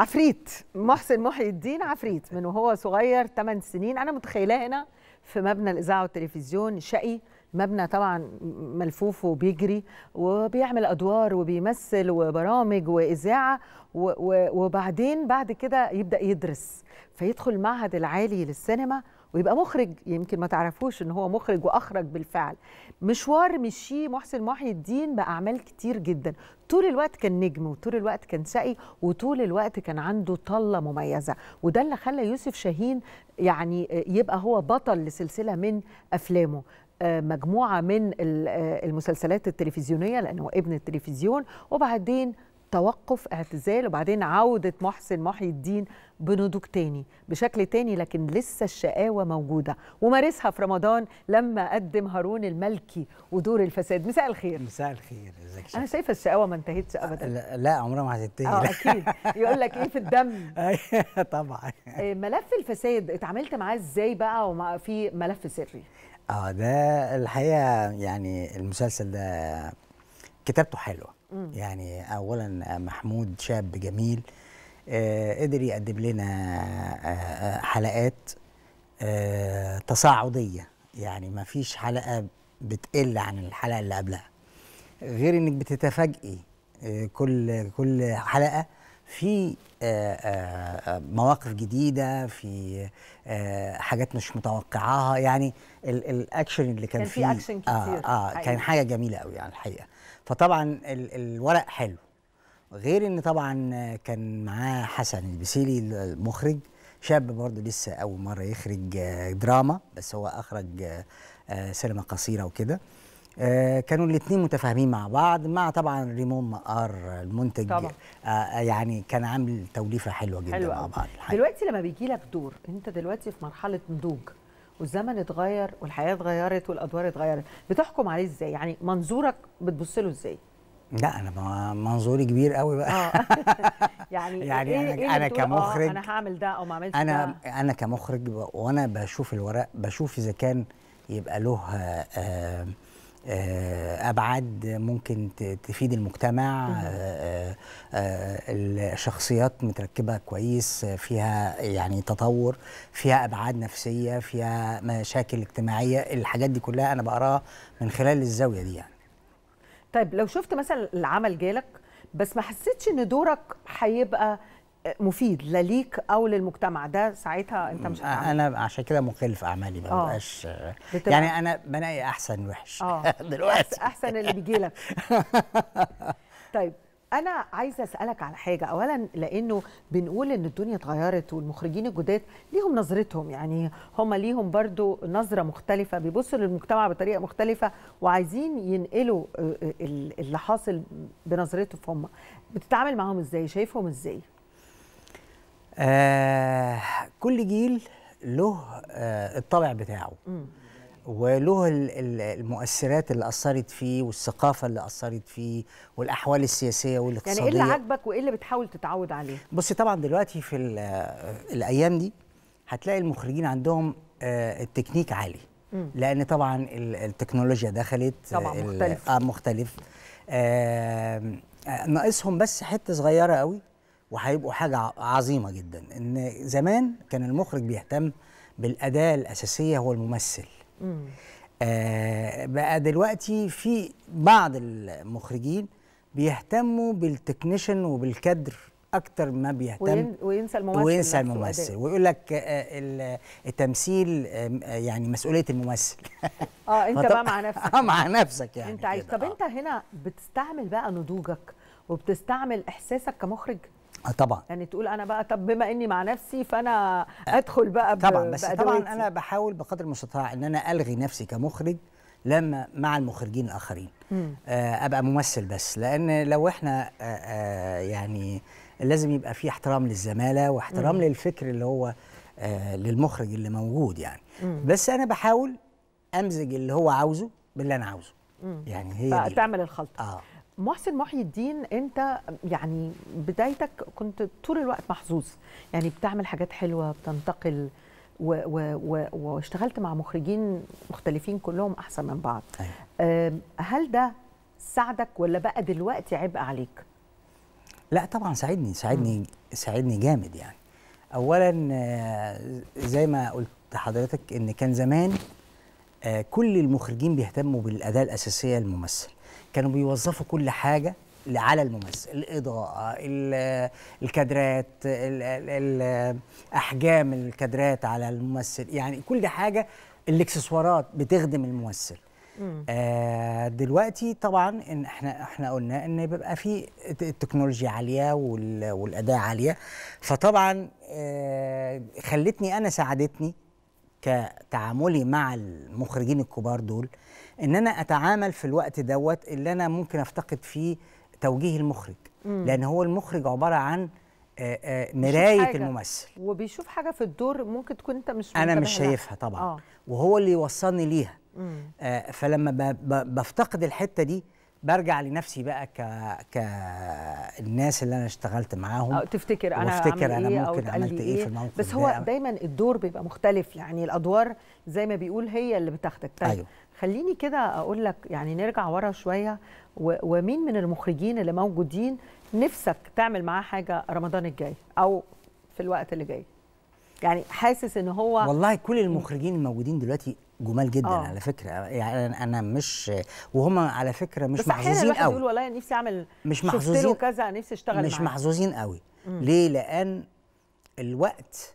عفريت محسن محي الدين عفريت من وهو صغير 8 سنين انا متخيلاه هنا في مبنى الاذاعه والتلفزيون شقي مبنى طبعا ملفوف وبيجري وبيعمل ادوار وبيمثل وبرامج واذاعه وبعدين بعد كده يبدا يدرس فيدخل المعهد العالي للسينما ويبقى مخرج يمكن ما تعرفوش ان هو مخرج واخرج بالفعل مشوار مشيه محسن محي الدين باعمال كتير جدا طول الوقت كان نجم وطول الوقت كان سقي وطول الوقت كان عنده طله مميزه وده اللي خلى يوسف شاهين يعني يبقى هو بطل لسلسله من افلامه آه، مجموعه من آه، المسلسلات التلفزيونيه لانه ابن التلفزيون وبعدين توقف اعتزال وبعدين عودة محسن محي الدين بنضوج تاني بشكل تاني لكن لسه الشقاوة موجودة ومارسها في رمضان لما قدم هارون الملكي ودور الفساد مساء الخير مساء الخير ازيك انا شايفة الشقاوة ما انتهتش ابدا لا, لا عمرها ما هتنتهي اه اكيد يقول لك ايه في الدم أيوة، طبعا آه، ملف الفساد اتعاملت معاه ازاي بقى ومع في ملف سري اه ده الحقيقة يعني المسلسل ده كتابته حلوه يعني اولا آه، محمود شاب جميل آه، قدر يقدم لنا آه، حلقات تصاعديه يعني ما فيش حلقه بتقل عن الحلقه اللي قبلها غير انك بتتفاجئي كل كل حلقه في مواقف جديده في حاجات مش متوقعاها يعني الاكشن اللي كان, كان فيه اكشن كتير اه, آه كان حاجه جميله قوي يعني الحقيقه فطبعا الورق حلو غير ان طبعا كان معاه حسن البسيلي المخرج شاب برضه لسه اول مره يخرج آه، دراما بس هو اخرج آه، آه، سينما قصيره وكده كانوا الاثنين متفاهمين مع بعض مع طبعا ريمون مقار المنتج طبعا. يعني كان عامل توليفه حلوه جدا حلوة مع بعض الحقيقة. دلوقتي لما بيجي لك دور انت دلوقتي في مرحله نضوج والزمن اتغير والحياه اتغيرت والادوار اتغيرت بتحكم عليه ازاي يعني منظورك بتبص له ازاي لا انا منظوري كبير قوي بقى آه. يعني يعني إيه انا إيه انا آه، كمخرج انا هعمل ده او ما اعملش انا ده. انا كمخرج وانا بشوف الورق بشوف اذا كان يبقى له آه آه، ابعاد ممكن تفيد المجتمع آه، آه، الشخصيات متركبه كويس فيها يعني تطور فيها ابعاد نفسيه فيها مشاكل اجتماعيه الحاجات دي كلها انا بقراها من خلال الزاويه دي يعني طيب لو شفت مثلا العمل جالك بس ما حسيتش ان دورك هيبقى مفيد لا ليك او للمجتمع ده ساعتها انت مش هتعمل. انا عشان كده مخالف اعمالي ما آه. ببقاش يعني انا بنقي احسن وحش آه. دلوقتي احسن اللي بيجي لك طيب انا عايزه اسالك على حاجه اولا لانه بنقول ان الدنيا اتغيرت والمخرجين الجداد ليهم نظرتهم يعني هم ليهم برضو نظره مختلفه بيبصوا للمجتمع بطريقه مختلفه وعايزين ينقلوا آه، اللي حاصل بنظرتهم هم بتتعامل معاهم ازاي شايفهم ازاي آه كل جيل له آه الطبع بتاعه م. وله المؤثرات اللي اثرت فيه والثقافه اللي اثرت فيه والاحوال السياسيه والاقتصاديه يعني ايه اللي عاجبك وايه اللي بتحاول تتعود عليه بصي طبعا دلوقتي في الايام دي هتلاقي المخرجين عندهم آه، التكنيك عالي مم. لان طبعا التكنولوجيا دخلت طبعا مختلف آه مختلف آه ناقصهم بس حته صغيره قوي وهيبقوا حاجه عظيمه جدا ان زمان كان المخرج بيهتم بالاداه الاساسيه هو الممثل آه بقى دلوقتي في بعض المخرجين بيهتموا بالتكنيشن وبالكادر اكتر ما بيهتم وينسى الممثل وينسى الممثل ويقول لك آه، التمثيل يعني مسؤوليه الممثل اه انت بقى مع نفسك اه مع نفسك يعني انت عايز طب انت هنا بتستعمل بقى نضوجك وبتستعمل احساسك كمخرج آه، طبعا يعني تقول انا بقى طب بما اني مع نفسي فانا آه، ادخل بقى طبعا بس طبعا انا بحاول بقدر المستطاع ان انا الغي نفسي كمخرج لما مع المخرجين الاخرين آه ابقى ممثل بس لان لو احنا آه آه يعني لازم يبقى في احترام للزماله واحترام مم. للفكر اللي هو آه للمخرج اللي موجود يعني مم. بس انا بحاول امزج اللي هو عاوزه باللي انا عاوزه مم. يعني هي تعمل الخلطه اه محسن محي الدين انت يعني بدايتك كنت طول الوقت محظوظ يعني بتعمل حاجات حلوه بتنتقل و و واشتغلت مع مخرجين مختلفين كلهم احسن من بعض أيوة. هل ده ساعدك ولا بقى دلوقتي عبء عليك لا طبعا ساعدني ساعدني ساعدني جامد يعني اولا آه، زي ما قلت حضرتك ان كان زمان آه، كل المخرجين بيهتموا بالاداه الاساسيه للممثل كانوا بيوظفوا كل حاجه على الممثل الاضاءه الكادرات احجام الكادرات على الممثل يعني كل حاجه الاكسسوارات بتخدم الممثل آه دلوقتي طبعا ان احنا احنا قلنا ان بيبقى في التكنولوجيا عاليه والاداء عاليه فطبعا آه خلتني انا ساعدتني كتعاملي مع المخرجين الكبار دول ان انا اتعامل في الوقت دوت اللي انا ممكن افتقد فيه توجيه المخرج مم. لان هو المخرج عباره عن مرايه الممثل وبيشوف حاجه في الدور ممكن تكون انت مش انا مش شايفها طبعا آه. وهو اللي يوصلني ليها آه فلما بفتقد الحته دي برجع لنفسي بقى ك كالناس اللي انا اشتغلت معاهم أو تفتكر انا افتكر انا إيه ممكن عملت ايه, إيه في إيه. الموقف بس هو ده. دايما الدور بيبقى مختلف يعني الادوار زي ما بيقول هي اللي بتاخدك طيب أيوه. خليني كده اقول لك يعني نرجع ورا شويه ومين من المخرجين اللي موجودين نفسك تعمل معاه حاجه رمضان الجاي او في الوقت اللي جاي يعني حاسس ان هو والله كل المخرجين الموجودين دلوقتي جمال جدا أوه. على فكره يعني انا مش وهم على فكره مش محظوظين قوي بس والله نفسي اعمل مش محظوظين كذا نفسي اشتغل مش محظوظين قوي مم. ليه لان الوقت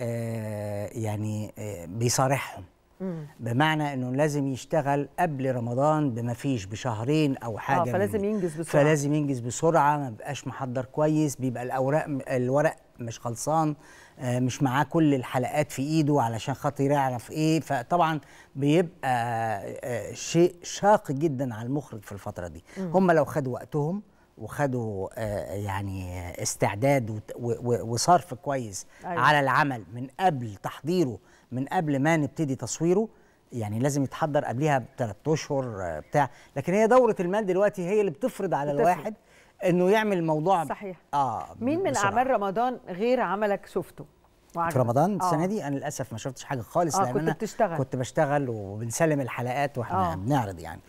آه يعني آه بيصارحهم بمعنى انه لازم يشتغل قبل رمضان بما فيش بشهرين او آه، حاجه آه فلازم ينجز بسرعه فلازم ينجز بسرعه ما بيبقاش محضر كويس بيبقى الاوراق الورق مش خلصان آه، مش معاه كل الحلقات في ايده علشان خاطر يعرف ايه فطبعا بيبقى آه، آه، شيء شاق جدا على المخرج في الفتره دي هم لو خدوا وقتهم وخدوا يعني استعداد وصرف كويس أيوة. على العمل من قبل تحضيره من قبل ما نبتدي تصويره يعني لازم يتحضر قبليها بثلاث اشهر بتاع لكن هي دوره المال دلوقتي هي اللي بتفرض على بتفرض. الواحد انه يعمل موضوع صحيح اه مين من بسرعة. اعمال رمضان غير عملك شفته وعجب. في رمضان آه. السنه دي انا للاسف ما شفتش حاجه خالص آه لان كنت بتشتغل كنت بشتغل وبنسلم الحلقات واحنا آه. بنعرض يعني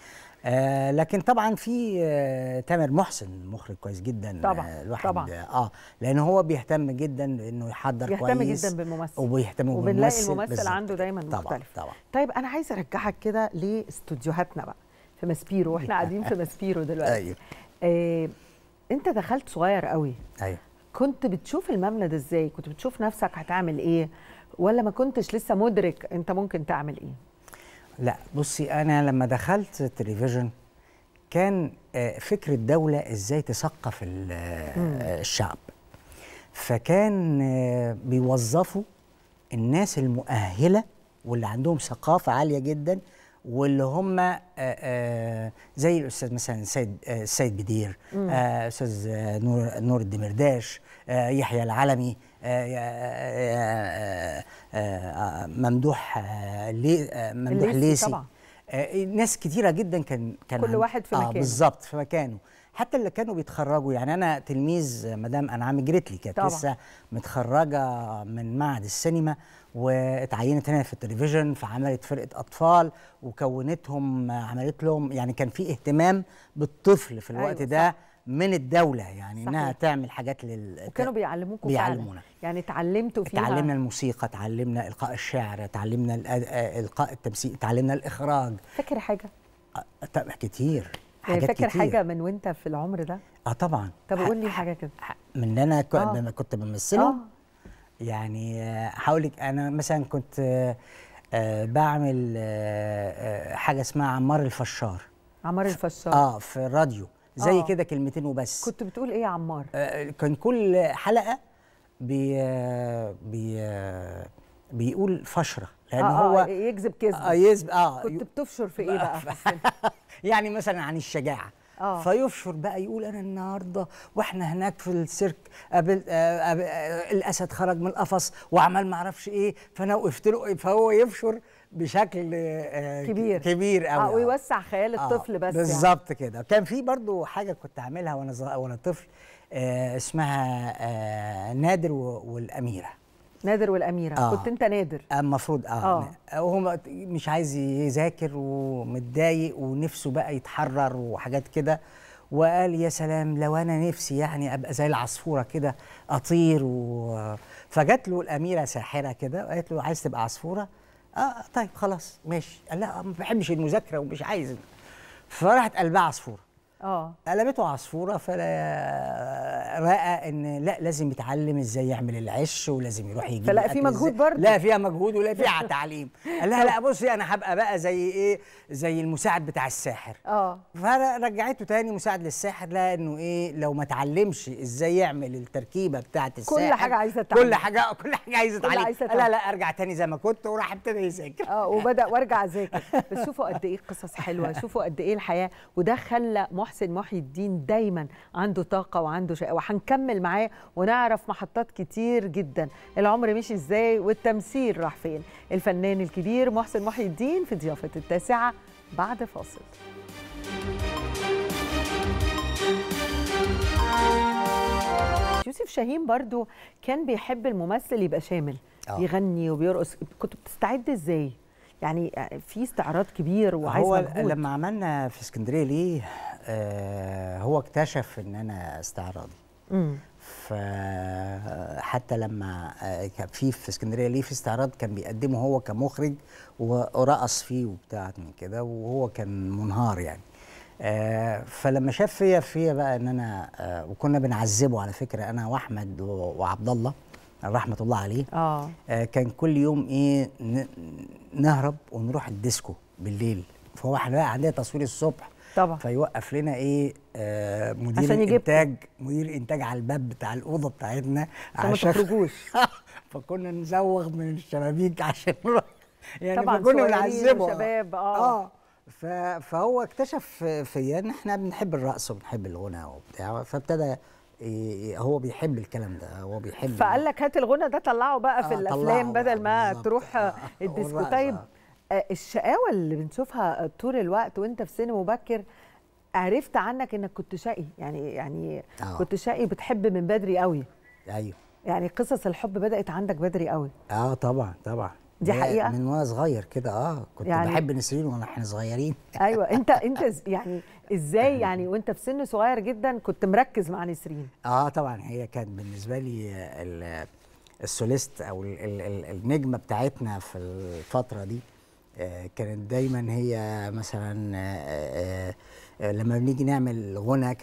آه لكن طبعا في آه تامر محسن مخرج كويس جدا آه، طبعا آه الواحد طبعا اه لان هو بيهتم جدا انه يحضر بيهتم كويس بيهتم جدا بالممثل وبيهتم بالممثل وبنلاقي الممثل بالزبط. عنده دايما طبعًا مختلف طبعا طيب انا عايز ارجعك كده لاستوديوهاتنا بقى في ماسبيرو واحنا قاعدين في ماسبيرو دلوقتي ايوه آه، انت دخلت صغير قوي ايوه كنت بتشوف المبنى ده ازاي كنت بتشوف نفسك هتعمل ايه ولا ما كنتش لسه مدرك انت ممكن تعمل ايه لا بصي انا لما دخلت التلفزيون كان آه، فكر الدولة ازاي تثقف آه، الشعب فكان آه، بيوظفوا الناس المؤهلة واللي عندهم ثقافة عالية جدا واللي هم آه، آه، زي الاستاذ مثلا سيد السيد آه، بدير استاذ نور نور الدمرداش يحيى العلمي ممدوح ممدوح طبعا. ناس كتيره جدا كان كان كل واحد في مكانه بالظبط في مكانه حتى اللي كانوا بيتخرجوا يعني انا تلميذ مدام انعام جريتلي كانت لسه متخرجه من معهد السينما واتعينت هنا في التلفزيون فعملت فرقه اطفال وكونتهم عملت لهم يعني كان في اهتمام بالطفل في الوقت أيوة ده صح. من الدوله يعني صحيح. انها تعمل حاجات لل وكانوا بيعلموكم بيعلمونا فعلا. يعني اتعلمتوا فيها اتعلمنا الموسيقى اتعلمنا القاء الشعر اتعلمنا القاء التمثيل اتعلمنا الاخراج فاكر حاجه كتير يعني فاكر كتير. حاجه من وانت في العمر ده اه طبعا طب قول لي حاجه كده من انا لما آه. كنت بمثله آه. يعني آه، هقول لك انا مثلا كنت آه، بعمل آه، حاجه اسمها عمار الفشار عمار الفشار اه في الراديو زي آه. كده كلمتين وبس كنت بتقول ايه يا عمار كان كل حلقه بي بي بيقول فشره لان آه هو آه يكذب كذب آه يزب... اه كنت بتفشر في ايه بقى يعني مثلا عن الشجاعه أوه. فيفشر بقى يقول انا النهارده واحنا هناك في السيرك قابل آه، آه، الاسد خرج من القفص وعمل ما اعرفش ايه فانا وقفت له فهو يفشر بشكل آه، كبير كبير قوي اه ويوسع خيال الطفل بس يعني. بالظبط يعني. كده كان في برضو حاجه كنت عاملها وانا وانا طفل اسمها نادر والاميره نادر والاميره آه. كنت انت نادر آه، المفروض اه, آه. وهو مش عايز يذاكر ومتضايق ونفسه بقى يتحرر وحاجات كده وقال يا سلام لو انا نفسي يعني ابقى زي العصفوره كده اطير و... فجت له الاميره ساحره كده وقالت له عايز تبقى عصفوره اه طيب خلاص ماشي قال لا ما بحبش المذاكره ومش عايز فراحت قلبها عصفوره اه قلبته عصفوره فراى ان لا لازم يتعلم ازاي يعمل العش ولازم يروح يجيب فلقى في مجهود برضه لا فيها مجهود ولا فيها تعليم قال لها لا بصي انا هبقى بقى زي ايه زي المساعد بتاع الساحر اه فرجعته تاني مساعد للساحر لقى انه ايه لو ما اتعلمش ازاي يعمل التركيبه بتاعه الساحر كل حاجه عايزه تعلم كل حاجه كل حاجه عايزه قال لا لا ارجع تاني زي ما كنت وراح ابتدي يذاكر اه وبدا وارجع اذاكر بس شوفوا قد ايه قصص حلوه شوفوا قد ايه الحياه وده خلى محسن محسن محي الدين دايما عنده طاقه وعنده شقه وهنكمل معاه ونعرف محطات كتير جدا العمر مشي ازاي والتمثيل راح فين الفنان الكبير محسن محي الدين في ضيافه التاسعه بعد فاصل يوسف شاهين برضو كان بيحب الممثل يبقى شامل أوه. يغني وبيرقص كنت بتستعد ازاي يعني آه، في استعراض كبير وعايز هو مجهود. لما عملنا في اسكندريه ليه آه هو اكتشف ان انا استعراضي فحتى لما آه، كان في في اسكندريه ليه في استعراض كان بيقدمه هو كمخرج ورقص فيه وبتاع من كده وهو كان منهار يعني آه فلما شاف فيا فيا بقى ان انا آه وكنا بنعذبه على فكره انا واحمد وعبد الله رحمه الله عليه آه. آه. كان كل يوم ايه نهرب ونروح الديسكو بالليل فهو احنا عندنا تصوير الصبح طبعا فيوقف لنا ايه آه مدير انتاج الانتاج مدير الانتاج على الباب بتاع الاوضه بتاعتنا عشان ما تخرجوش فكنا نزوغ من الشبابيك عشان نروح يعني طبعا كنا بنعذبه شباب اه, آه. فهو اكتشف فيا ان احنا بنحب الرقص وبنحب الغنى وبتاع فابتدى إيه، إيه، هو بيحب الكلام ده هو بيحب فقال لك هات الغنى ده طلعه بقى في آه الافلام بدل ما بالزبط. تروح آه الديسكو طيب آه الشقاوه اللي بنشوفها طول الوقت وانت في سن مبكر عرفت عنك انك كنت شقي يعني يعني آه. كنت شقي بتحب من بدري قوي ايوه يعني قصص الحب بدات عندك بدري قوي اه طبعا طبعا دي حقيقه من وانا صغير كده اه كنت يعني بحب نسرين وانا احنا صغيرين ايوه انت انت يعني ازاي يعني وانت في سن صغير جدا كنت مركز مع نسرين اه طبعا هي كانت بالنسبه لي السوليست او النجمه بتاعتنا في الفتره دي آه، كانت دايما هي مثلا آه، آه، لما بنيجي نعمل غنى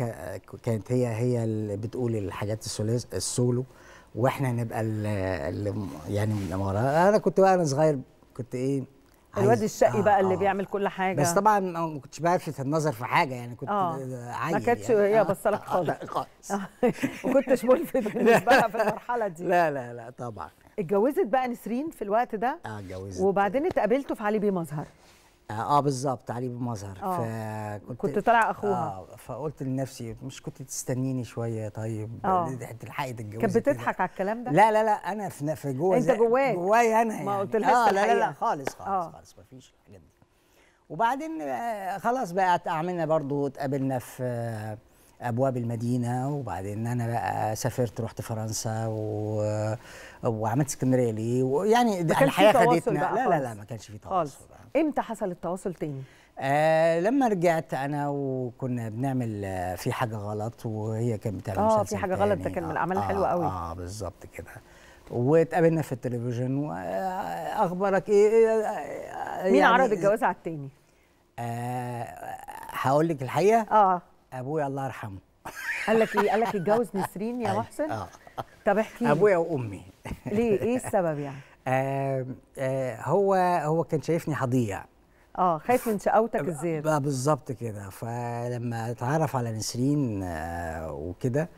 كانت هي هي اللي بتقول الحاجات السولو واحنا نبقى اللي يعني من الاماره انا كنت بقى انا صغير كنت ايه الواد الشقي آه بقى اللي آه بيعمل كل حاجه بس طبعا ما كنتش بلفت النظر في حاجه يعني كنت آه عيل ما يعني. كانتش يعني. هي لك خالص آه خالص ما كنتش ملفت بالنسبه لها في المرحله دي لا لا لا طبعا اتجوزت بقى نسرين في الوقت ده اه اتجوزت وبعدين اتقابلتوا في علي بيه مظهر اه, آه، بالظبط علي مظهر آه. فكنت كنت طالع اخوها آه فقلت لنفسي مش كنت تستنيني شويه طيب آه. تلحقي تتجوزي كانت بتضحك على الكلام ده لا لا لا انا في في جوه انت جواك جوايا انا يعني. ما قلت يعني. اه لا لا لا خالص خالص آه. خالص مفيش الحاجات دي وبعدين آه، خلاص بقى عملنا برضو اتقابلنا في ابواب المدينه وبعدين انا بقى سافرت رحت فرنسا و... وعملت اسكندريه ليه ويعني الحياه خدتنا لا لا لا ما كانش في تواصل خالص امتى حصل التواصل تاني؟ آه لما رجعت انا وكنا بنعمل آه في حاجه غلط وهي كانت بتعمل اه في حاجه غلط ده كان من الاعمال الحلوه آه, آه، قوي اه بالظبط كده واتقابلنا في التلفزيون واخبارك آه، ايه يعني مين عرض الجواز على التاني؟ آه هقول لك الحقيقه اه ابويا الله يرحمه قال لك ايه؟ قال لك اتجوز نسرين يا محسن؟ اه طب احكي ابويا وامي ليه؟ ايه السبب يعني؟ آه آه هو هو كان شايفني هضيع اه خايف من شقاوتك الزياده آه، بالظبط كده فلما اتعرف على نسرين آه وكده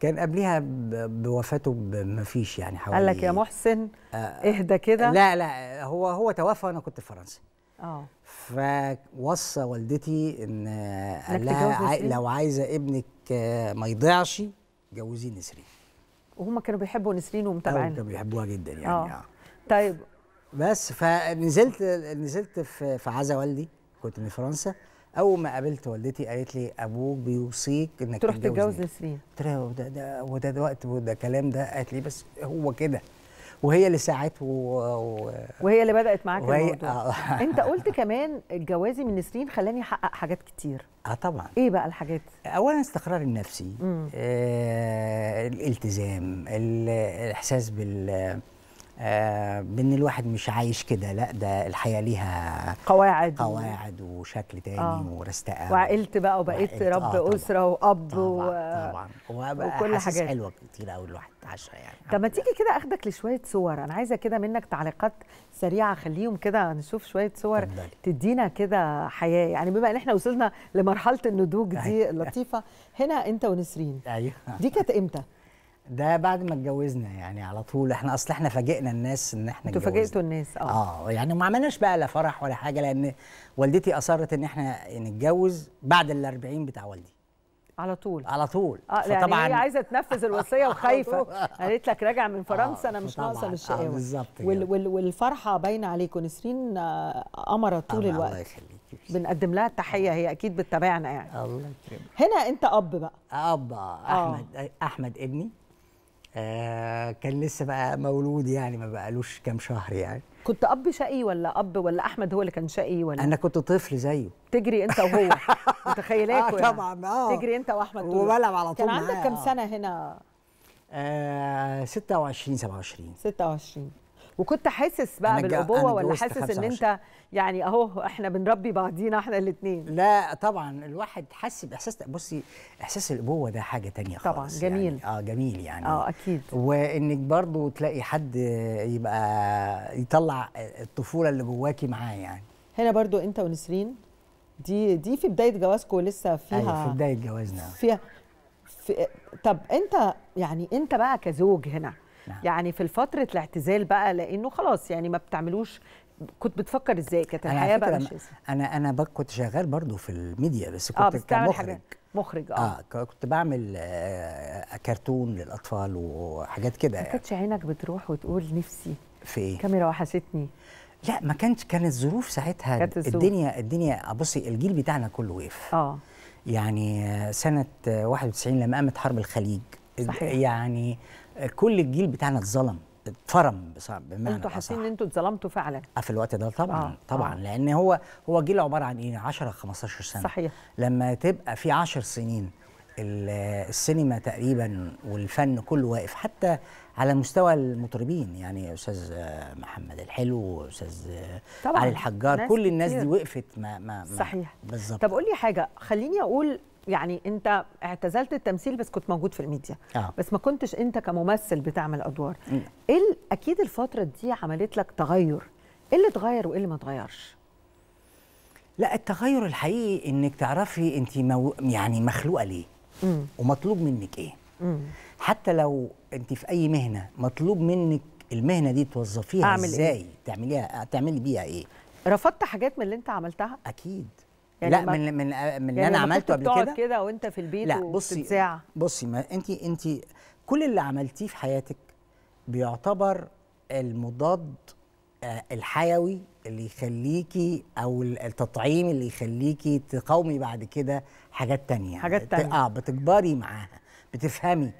كان قبلها بوفاته ما فيش يعني حوالي قال لك يا محسن آه، اهدى كده لا لا هو هو توفى وانا كنت في فرنسا اه فوصى والدتي ان آه، قال لها لو عايزه ابنك آه، ما يضيعش جوزي نسرين وهم كانوا بيحبوا نسرين ومتابعينها كانوا بيحبوها جدا يعني آه. آه. طيب بس فنزلت نزلت في في عزا والدي كنت من فرنسا اول ما قابلت والدتي قالت لي ابوك بيوصيك انك تروح تتجوز نسرين قلت لها ده ده وده ده وقت وده كلام ده قالت لي بس هو كده وهي اللي ساعدت و... و... وهي اللي بدات معاك وهي... الموضوع آه. انت قلت كمان جوازي من نسرين خلاني احقق حاجات كتير اه طبعا ايه بقى الحاجات اولا استقرار النفسي آه الالتزام الاحساس بال بان آه، الواحد مش عايش كده لا ده الحياه ليها قواعد قواعد وشكل تاني آه. ورستقه وعقلت بقى وبقيت آه، رب آه اسره واب طبعا و... طبعا وكل حاجات حلوه كتير قوي الواحد عاشها يعني طب ما تيجي كده اخدك لشويه صور انا عايزه كده منك تعليقات سريعه خليهم كده نشوف شويه صور مدلي. تدينا كده حياه يعني بما ان احنا وصلنا لمرحله النضوج دي اللطيفه أيوة. هنا انت ونسرين ايوه دي كانت امتى؟ ده بعد ما اتجوزنا يعني على طول احنا اصل احنا فاجئنا الناس ان احنا انتوا فاجئتوا الناس اه اه يعني ما عملناش بقى لا فرح ولا حاجه لان والدتي اصرت ان احنا نتجوز بعد ال 40 بتاع والدي على طول على طول اه يعني فطبعا يعني هي عايزه تنفذ الوصيه وخايفه قالت لك راجع من اه، فرنسا آه انا مش ناقصه اه، بالشقاوه آه بالظبط وال وال والفرحه باينه عليكم نسرين آه، قمره طول الوقت الله يخليك بنقدم لها التحيه هي اكيد بتتابعنا يعني الله يكرمك هنا انت اب بقى اب احمد آه. احمد ابني آه، كان لسه بقى مولود يعني ما بقالوش كام شهر يعني كنت اب شقي ولا اب ولا احمد هو اللي كان شقي ولا انا كنت طفل زيه تجري انت وهو متخيلاكوا اه يعني؟ طبعا اه تجري انت واحمد وبلعب على طول كان عندك كام سنه هنا آه 26 27 26 وكنت حاسس بقى بالابوه ولا حاسس ان انت يعني اهو احنا بنربي بعضينا احنا الاثنين لا طبعا الواحد حس باحساس بصي احساس الابوه ده حاجه تانية خالص طبعا جميل يعني اه جميل يعني اه اكيد وانك برضو تلاقي حد يبقى يطلع الطفوله اللي جواكي معاه يعني هنا برضو انت ونسرين دي دي في بدايه جوازكم لسه فيها أيوة في بدايه جوازنا فيها في طب انت يعني انت بقى كزوج هنا نعم. يعني في فتره الاعتزال بقى لانه خلاص يعني ما بتعملوش كنت بتفكر ازاي كانت الحياه بقى مش انا انا بقى كنت شغال برضو في الميديا بس آه، كنت آه بس كمخرج مخرج اه اه كنت بعمل آه،, آه كرتون للاطفال وحاجات كده يعني ما كانتش يعني. عينك بتروح وتقول نفسي في ايه كاميرا وحشتني لا ما كانش كانت الظروف ساعتها كانت الدنيا الدنيا بصي الجيل بتاعنا كله وقف اه يعني سنه 91 لما قامت حرب الخليج صحيح. يعني كل الجيل بتاعنا اتظلم اتفرم بمعنى انتوا حاسين ان انتوا اتظلمتوا فعلا آه، في الوقت ده طبعا آه. آه. طبعا آه. لان هو هو جيل عباره عن ايه 10 15 سنه صحيح لما تبقى في 10 سنين السينما تقريبا والفن كله واقف حتى على مستوى المطربين يعني استاذ محمد الحلو استاذ علي الحجار كل الناس كتير. دي وقفت ما ما, ما صحيح بالظبط طب قول لي حاجه خليني اقول يعني انت اعتزلت التمثيل بس كنت موجود في الميديا آه. بس ما كنتش انت كممثل بتعمل ادوار ايه اكيد الفتره دي عملت لك تغير ايه اللي اتغير وايه اللي ما اتغيرش لا التغير الحقيقي انك تعرفي انت مو... يعني مخلوقه ليه مم. ومطلوب منك ايه مم. حتى لو انت في اي مهنه مطلوب منك المهنه دي توظفيها إيه؟ ازاي إيه؟ تعمليها تعملي بيها ايه رفضت حاجات من اللي انت عملتها اكيد يعني لا من من من اللي يعني انا عملته قبل كده بتقعد كده وانت في البيت لا بصي بصي ما انت انت كل اللي عملتيه في حياتك بيعتبر المضاد آه، الحيوي اللي يخليكي او التطعيم اللي يخليكي تقاومي بعد كده حاجات تانية حاجات تانية اه بتكبري معاها بتفهمي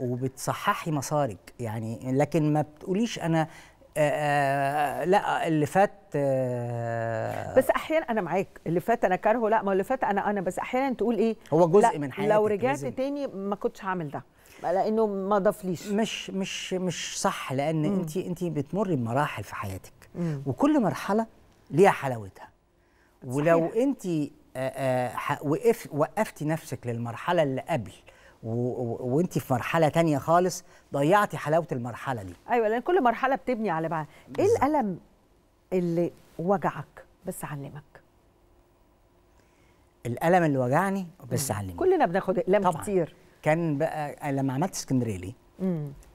وبتصححي مسارك يعني لكن ما بتقوليش انا آه، آه، لا اللي فات آه بس احيانا انا معاك اللي فات انا كارهه لا ما اللي فات انا انا بس احيانا تقول ايه هو جزء من حياتك لو رجعت لازم. تاني ما كنتش هعمل ده لانه ما ضافليش مش مش مش صح لان انت انت بتمري بمراحل في حياتك مم. وكل مرحله ليها حلاوتها ولو انت آه، وقف وقفتي نفسك للمرحله اللي قبل وانت في مرحله تانية خالص ضيعتي حلاوه المرحله دي ايوه لان كل مرحله بتبني على بعض ايه الالم اللي وجعك بس علمك الالم اللي وجعني بس علمني كلنا بناخد الم كتير كان بقى لما عملت اسكندريه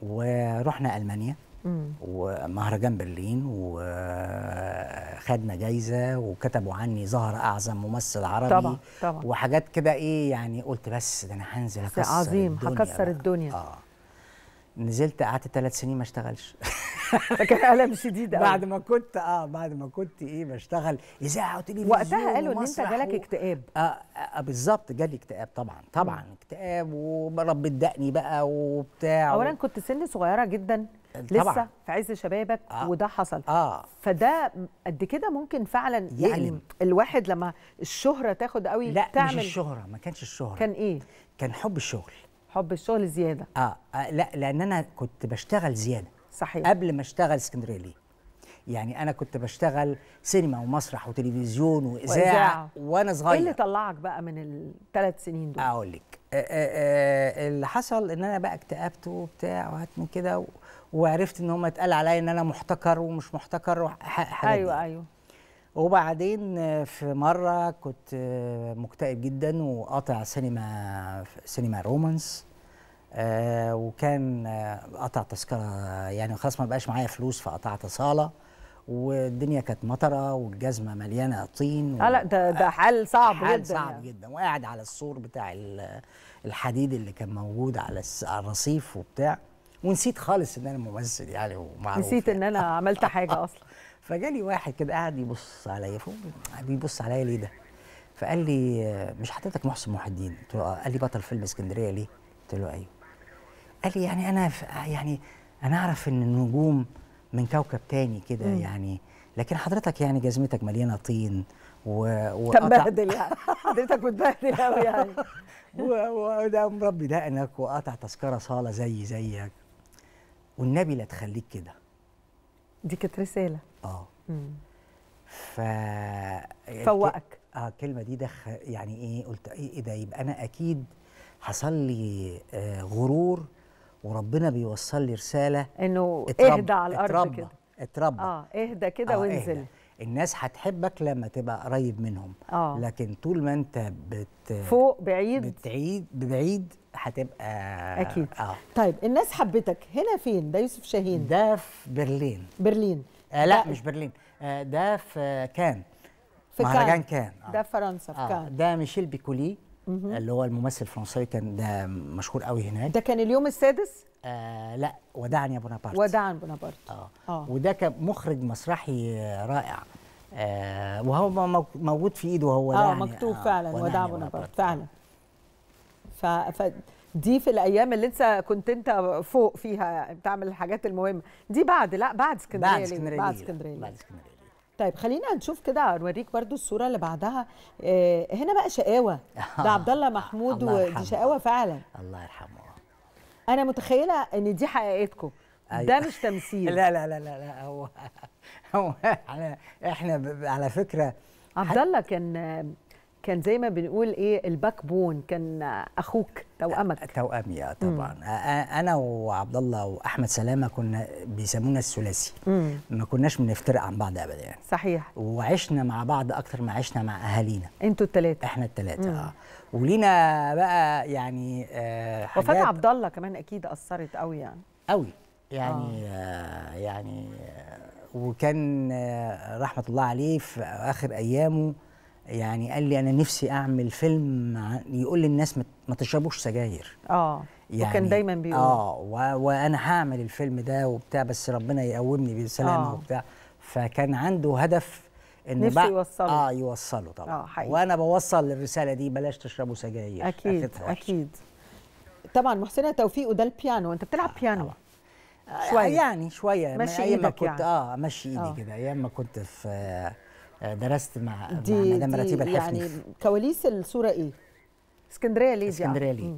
ورحنا المانيا ومهرجان برلين وخدنا جايزه وكتبوا عني ظهر اعظم ممثل عربي طبعا طبعا وحاجات كده ايه يعني قلت بس ده انا هنزل هكسر عظيم الدنيا هكسر الدنيا اه نزلت قعدت ثلاث سنين ما اشتغلش كان الم شديد قوي بعد ما كنت اه بعد ما كنت ايه بشتغل اذاعه وتلفزيون وقتها قالوا ان انت جالك اكتئاب اه, آه بالظبط جالي اكتئاب طبعا طبعا اكتئاب ورب دقني بقى وبتاع اولا كنت سن صغيره جدا لسه طبعا. في عز شبابك آه. وده حصل آه. فده قد كده ممكن فعلا يعني الواحد لما الشهره تاخد قوي لا تعمل مش الشهره ما كانش الشهره كان ايه كان حب الشغل حب الشغل زياده اه, آه لا لان انا كنت بشتغل زياده صحيح قبل ما اشتغل اسكندريه ليه يعني انا كنت بشتغل سينما ومسرح وتلفزيون واذاعه, وانا صغير ايه اللي طلعك بقى من الثلاث سنين دول اقول لك آه، آه، آه، اللي حصل ان انا بقى اكتئبت وبتاع وهات من كده و... وعرفت ان هم اتقال عليا ان انا محتكر ومش محتكر ايوه دي. ايوه وبعدين في مره كنت مكتئب جدا وقاطع سينما سينما رومانس آه، وكان قطع تذكره يعني خلاص ما بقاش معايا فلوس فقطعت صاله والدنيا كانت مطره والجزمه مليانه طين اه لا ده ده آه، حال صعب حال جدا صعب يعني. جدا وقاعد على السور بتاع الحديد اللي كان موجود على الرصيف وبتاع ونسيت خالص ان انا ممثل يعني ومعروف نسيت يعني. ان انا يعني. عملت حاجه اصلا فجالي واحد كده قاعد يبص عليا بيبص عليا ليه ده فقال لي مش حضرتك محسن محي الدين قلت له آه. قال لي بطل فيلم اسكندريه ليه قلت له ايوه قال لي يعني انا يعني انا اعرف ان النجوم من كوكب تاني كده يعني لكن حضرتك يعني جزمتك مليانه طين و وقطع يعني حضرتك متبهدل قوي يعني وده مربي دقنك وقطع تذكره صاله زي زيك والنبي لا تخليك كده دي كانت رساله اه ف فوقك اه الكلمه دي دخ يعني ايه قلت إيه،, ايه ده يبقى انا اكيد حصل لي آه غرور وربنا بيوصل لي رساله انه اهدى على الارض اتربى كده اتربى اه اهدى كده آه وانزل إهدى. الناس هتحبك لما تبقى قريب منهم آه. لكن طول ما انت بت فوق بعيد بتعيد بعيد هتبقى اكيد اه طيب الناس حبتك هنا فين ده يوسف شاهين ده في برلين برلين آه لا مش برلين آه ده في كان في مهرجان كان آه. ده في فرنسا في آه. كان ده ميشيل بيكولي اللي هو الممثل الفرنسي كان ده مشهور قوي هناك ده كان اليوم السادس آه لا وداعا يا بونابرت وداعا بونابرت آه. اه وده كان مخرج مسرحي رائع آه وهو موجود في ايده وهو اه يعني، مكتوب آه فعلا وداعا بونابرت فعلا ف... ف... دي في الايام اللي انت كنت انت فوق فيها بتعمل الحاجات المهمه دي بعد لا بعد اسكندريه بعد اسكندريه بعد اسكندريه بعد اسكندريه طيب خلينا نشوف كده نوريك برضو الصوره اللي بعدها آه، هنا بقى شقاوه ده عبد الله محمود ودي شقاوه فعلا الله يرحمه انا متخيله ان دي حقيقتكم أيوة. ده مش تمثيل لا لا لا لا, لا هو هو احنا احنا على فكره عبد الله كان كان زي ما بنقول ايه الباك بون كان اخوك توامك توامي اه طبعا مم. انا وعبد الله واحمد سلامه كنا بيسمونا الثلاثي ما كناش بنفترق عن بعض ابدا يعني صحيح وعشنا مع بعض اكتر ما عشنا مع اهالينا انتوا الثلاثه احنا الثلاثه اه ولينا بقى يعني آه حاجات وفاه عبد الله كمان اكيد اثرت قوي يعني قوي يعني آه. آه يعني آه وكان آه، رحمه الله عليه في اخر ايامه يعني قال لي انا نفسي اعمل فيلم يقول للناس ما تشربوش سجاير اه يعني وكان دايما بيقول اه وانا هعمل الفيلم ده وبتاع بس ربنا يقومني بالسلامه آه. وبتاع فكان عنده هدف ان بقى يوصله اه يوصله طبعا آه وانا بوصل الرساله دي بلاش تشربوا سجاير اكيد اكيد طبعا محسن توفيق وده البيانو انت بتلعب آه بيانو آه. شوية يعني شوية ماشي ايدك ما كنت يعني. اه ماشي ايدي آه. كده ايام ما كنت في درست مع دي مع مدام رتيبه الحفني يعني كواليس الصوره ايه؟ اسكندريه ليه يعني؟ اسكندريه ليه؟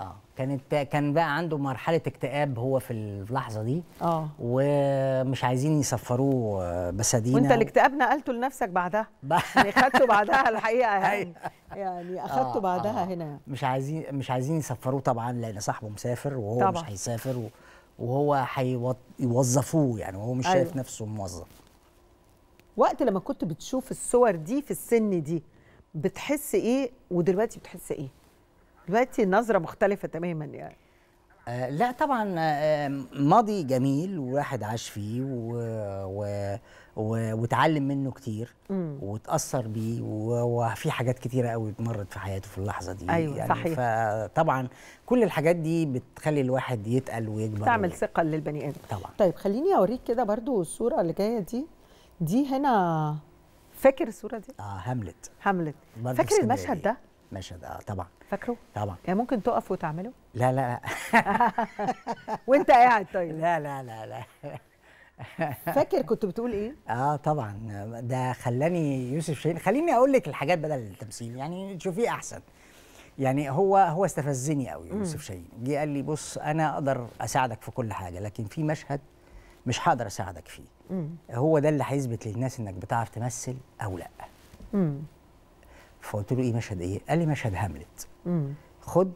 اه كانت كان بقى عنده مرحله اكتئاب هو في اللحظه دي اه ومش عايزين يسفروه آه، بسدينا وانت الاكتئاب نقلته لنفسك بعدها يعني خدته بعدها الحقيقه أيوة. يعني يعني اخدته آه بعدها آه هنا مش عايزين مش عايزين يسفروه طبعا لان صاحبه مسافر وهو طبعا. مش هيسافر وهو هيوظفوه يعني وهو مش أيوه. شايف نفسه موظف وقت لما كنت بتشوف الصور دي في السن دي بتحس ايه ودلوقتي بتحس ايه دلوقتي نظرة مختلفه تماما يعني آه لا طبعا آه ماضي جميل وواحد عاش فيه و... و... وتعلم منه كتير وتاثر بيه وفي حاجات كتيره قوي مرت في حياته في اللحظه دي أيوة يعني صحيح. فطبعا كل الحاجات دي بتخلي الواحد يتقل ويكبر تعمل ثقه للبني ادم طبعا طيب خليني اوريك كده برضو الصوره اللي جايه دي دي هنا فاكر الصوره دي؟ اه هاملت هاملت فاكر المشهد ده؟ مشهد اه طبعا فاكره؟ طبعا يعني ممكن تقف وتعمله؟ لا لا لا وانت قاعد طيب لا لا لا لا فاكر كنت بتقول ايه؟ اه طبعا ده خلاني يوسف شاهين خليني اقول لك الحاجات بدل التمثيل يعني تشوفيه احسن يعني هو هو استفزني قوي يوسف شاهين جه قال لي بص انا اقدر اساعدك في كل حاجه لكن في مشهد مش هقدر اساعدك فيه مم. هو ده اللي هيثبت للناس انك بتعرف تمثل او لا فقلت له ايه مشهد ايه قال لي مشهد هاملت مم. خد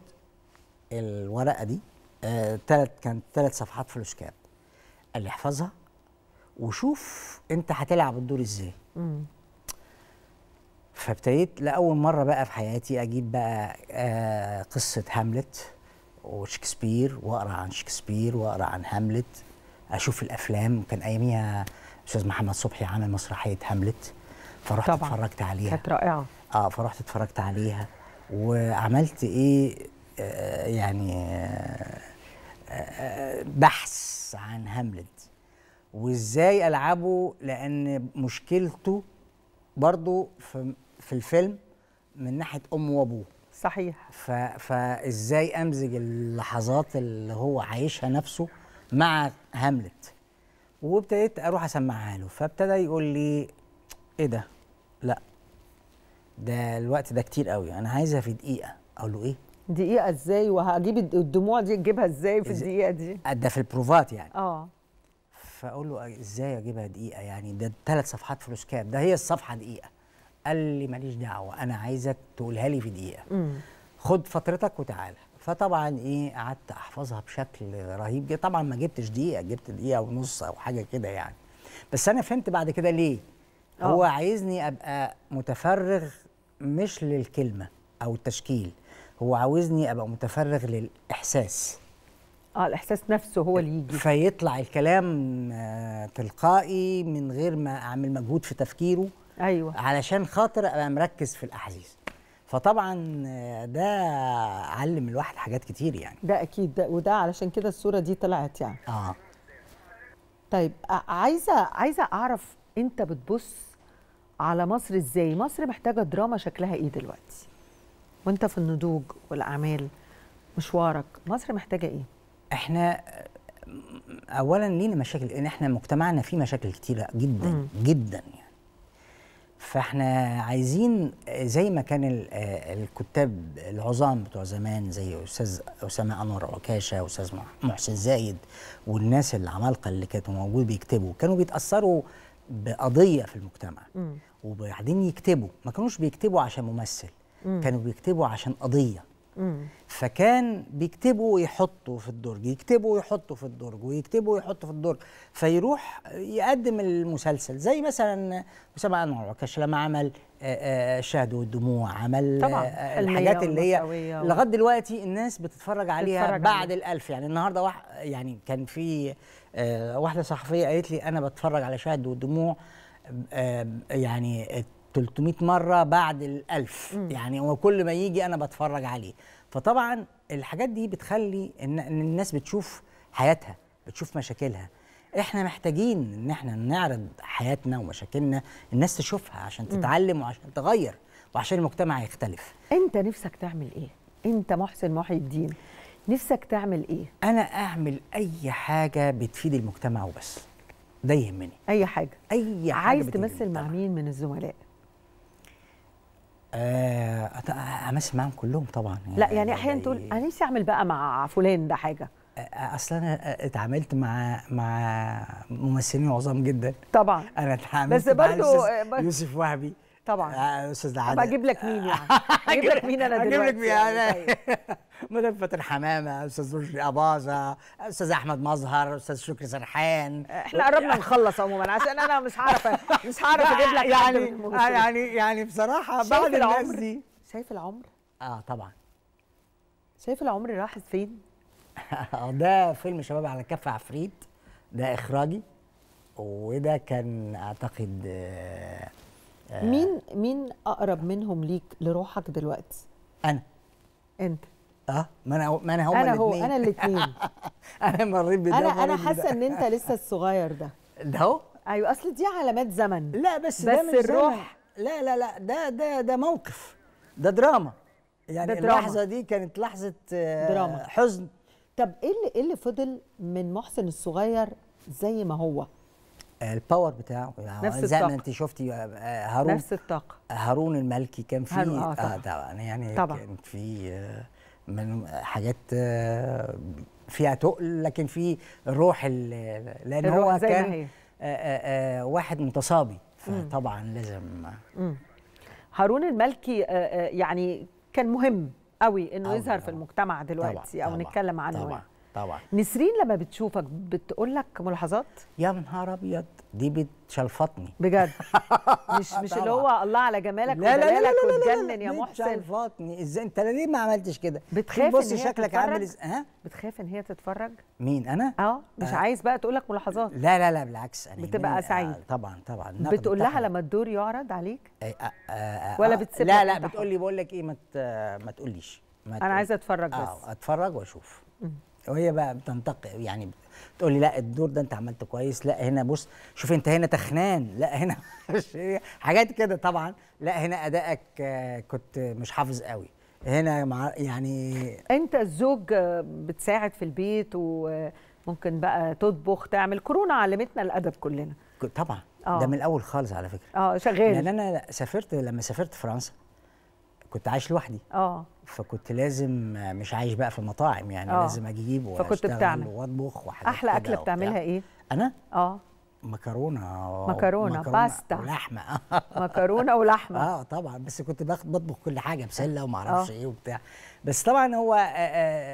الورقه دي آه كانت ثلاث صفحات في الاسكاب قال لي احفظها وشوف انت هتلعب الدور ازاي فابتديت لاول مره بقى في حياتي اجيب بقى آه قصه هاملت وشكسبير واقرا عن شكسبير واقرا عن هاملت اشوف الافلام كان اياميها استاذ محمد صبحي عامل مسرحيه هاملت فرحت طبعا. اتفرجت عليها كانت رائعه اه فرحت اتفرجت عليها وعملت ايه آه يعني آه, آه، بحث عن هاملت وازاي العبه لان مشكلته برضو في, في الفيلم من ناحيه امه وابوه صحيح فازاي امزج اللحظات اللي هو عايشها نفسه مع هاملت وابتديت اروح اسمعها له فابتدى يقول لي ايه ده لا ده الوقت ده كتير قوي انا عايزها في دقيقه اقول له ايه دقيقه ازاي وهجيب الدموع دي اجيبها ازاي في الدقيقه دي آه، ده في البروفات يعني اه فاقول له ازاي اجيبها دقيقه يعني ده ثلاث صفحات في كاب ده هي الصفحه دقيقه قال لي ماليش دعوه انا عايزك تقولها لي في دقيقه مم. خد فترتك وتعالى فطبعا ايه قعدت احفظها بشكل رهيب جدا طبعا ما جبتش دقيقه جبت دقيقه ونص او حاجه كده يعني بس انا فهمت بعد كده ليه أوه. هو عايزني ابقى متفرغ مش للكلمه او التشكيل هو عاوزني ابقى متفرغ للاحساس اه الاحساس نفسه هو اللي يجي فيطلع الكلام آه، تلقائي من غير ما اعمل مجهود في تفكيره ايوه علشان خاطر ابقى مركز في الاحاسيس فطبعا ده علم الواحد حاجات كتير يعني ده اكيد ده وده علشان كده الصوره دي طلعت يعني اه طيب عايزه عايزه اعرف انت بتبص على مصر ازاي مصر محتاجه دراما شكلها ايه دلوقتي وانت في النضوج والاعمال مشوارك مصر محتاجه ايه احنا اولا لينا مشاكل ان احنا مجتمعنا فيه مشاكل كتيره جدا م. جدا يعني فاحنا عايزين زي ما كان آه، الكتاب العظام بتوع زمان زي استاذ اسامه انور عكاشه استاذ محسن زايد والناس العمالقه اللي كانوا موجود بيكتبوا كانوا بيتاثروا بقضيه في المجتمع وبعدين يكتبوا ما كانوش بيكتبوا عشان ممثل كانوا بيكتبوا عشان قضيه فكان بيكتبوا ويحطوا في الدرج يكتبوا ويحطوا في الدرج ويكتبوا ويحطوا في الدرج فيروح يقدم المسلسل زي مثلا اسامه انواع عكاش لما عمل شهد والدموع عمل طبعا الحاجات اللي هي لغايه دلوقتي الناس بتتفرج عليها بتتفرج بعد عليها. الالف يعني النهارده واحد يعني كان في واحده صحفيه قالت لي انا بتفرج على شهد والدموع يعني 300 مره بعد الالف م. يعني هو كل ما يجي انا بتفرج عليه فطبعا الحاجات دي بتخلي ان الناس بتشوف حياتها بتشوف مشاكلها احنا محتاجين ان احنا نعرض حياتنا ومشاكلنا الناس تشوفها عشان تتعلم وعشان تغير وعشان المجتمع يختلف انت نفسك تعمل ايه انت محسن محي الدين نفسك تعمل ايه انا اعمل اي حاجه بتفيد المجتمع وبس ده يهمني اي حاجه اي حاجه عايز تمثل مع مين من الزملاء آه،, آه امشي معاهم كلهم طبعا يعني لا يعني احيانا تقول إيه؟ انا نفسي اعمل بقى مع فلان ده حاجه آه، آه، اصلا انا اتعاملت مع مع ممثلين عظام جدا طبعا انا اتعاملت بس برضه يوسف وهبي طبعا استاذ عادل اجيب لك مين يعني اجيب لك مين انا دلوقتي اجيب لك مين يعني؟ انا طيب. مدربة الحمامة أستاذ رشدي أباظة أستاذ أحمد مظهر أستاذ شكري سرحان إحنا قربنا نخلص عموما عشان أنا مش هعرف مش هعرف أجيب لك يعني-, يعني يعني يعني بصراحة بعد الناس دي شايف العمر؟ آه طبعا شايف العمر راح فين؟ ده فيلم شباب على كف عفريت ده إخراجي وده كان أعتقد آه, آه. مين مين اقرب منهم ليك لروحك دلوقتي انا انت اه ما انا ما انا هما انا هو انا الاثنين انا مريت بده انا انا حاسه ان انت لسه الصغير ده ده هو ايوه اصل دي علامات زمن لا بس, بس ده مش الروح لا لا لا ده ده ده موقف ده دراما يعني ده دراما. اللحظه دي كانت لحظه آه، دراما حزن طب ايه اللي ايه اللي فضل من محسن الصغير زي ما هو الباور بتاعه يعني نفس زي ما انت شفتي آه، هارون نفس الطاقه هارون المالكي كان فيه آه،, اه طبعا يعني طبعا. كان فيه من حاجات آه، فيها تقل لكن في روح لان هو كان آآ آآ آه، آه، واحد متصابي فطبعا مم. لازم مم. هارون المالكي يعني كان مهم قوي انه يظهر في المجتمع دلوقتي طبعًا او طبعًا نتكلم عنه طبعًا. يعني. طبعا نسرين لما بتشوفك بتقول لك ملاحظات يا نهار ابيض دي بتشلفطني بجد مش مش اللي هو الله على جمالك لا لا لا وتجنن يا محسن بتشلفطني ازاي انت ليه ما عملتش كده بتخاف بص شكلك عامل ازاي ها بتخاف ان هي تتفرج مين انا اه مش آه. عايز بقى تقول لك ملاحظات لا لا لا بالعكس انا بتبقى آه، سعيد طبعا طبعا بتقول لها لما الدور يعرض عليك إيه، آه، ولا بتسيب لا لا بتقول لي بقول لك ايه ما ما تقوليش انا عايزه اتفرج بس اه اتفرج واشوف وهي بقى بتنتقي يعني تقول لي لا الدور ده انت عملته كويس لا هنا بص شوف انت هنا تخنان لا هنا حاجات كده طبعا لا هنا ادائك آه، كنت مش حافظ قوي هنا مع يعني انت الزوج بتساعد في البيت وممكن بقى تطبخ تعمل كورونا علمتنا الادب كلنا طبعا أوه. ده من الاول خالص على فكره اه شغال لان انا سافرت لما سافرت فرنسا كنت عايش لوحدي اه فكنت لازم مش عايش بقى في المطاعم يعني أوه. لازم اجيب واشتغل واطبخ واحلى احلى اكله بتعملها ايه انا اه مكرونه مكرونه باستا ولحمه مكرونه ولحمه اه طبعا بس كنت بطبخ كل حاجه بسله وما اعرفش آه. ايه وبتاع بس طبعا هو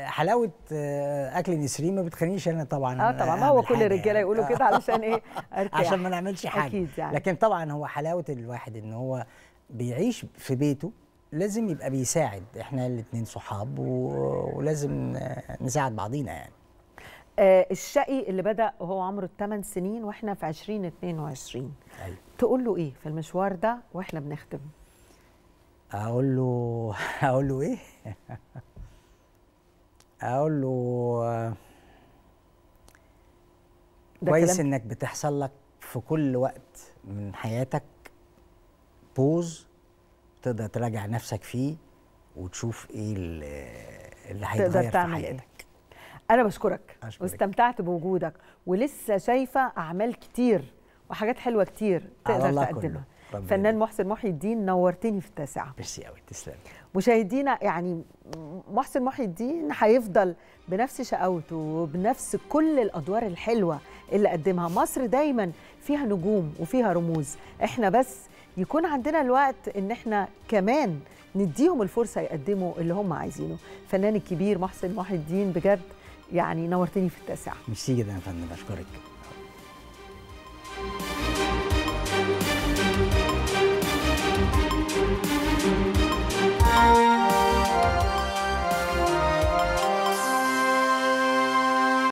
حلاوه آه، اكل نسرين ما بتخلينيش انا طبعا اه طبعا ما هو كل الرجاله يعني. يقولوا كده علشان ايه أرتاح. عشان ما نعملش حاجه أكيد يعني. لكن طبعا هو حلاوه الواحد ان هو بيعيش في بيته لازم يبقى بيساعد احنا الاثنين صحاب ولازم نساعد بعضينا يعني آه الشقي اللي بدا وهو عمره 8 سنين واحنا في 2022 أيوة. تقول له ايه في المشوار ده واحنا بنختم اقول له اقول له ايه اقول له كويس انك بتحصل لك في كل وقت من حياتك بوز تقدر تراجع نفسك فيه وتشوف ايه اللي هيتغير تقدر تعمل في إيه. حياتك انا بشكرك أشكرك. واستمتعت بوجودك ولسه شايفه اعمال كتير وحاجات حلوه كتير تقدر تقدمها فنان محسن محي الدين نورتني في التاسعه ميرسي قوي تسلم مشاهدينا يعني محسن محي الدين هيفضل بنفس شقاوته وبنفس كل الادوار الحلوه اللي قدمها مصر دايما فيها نجوم وفيها رموز احنا بس يكون عندنا الوقت ان احنا كمان نديهم الفرصه يقدموا اللي هم عايزينه الفنان الكبير محسن محي الدين بجد يعني نورتني في التاسعه ميرسي جدا يا فندم بشكرك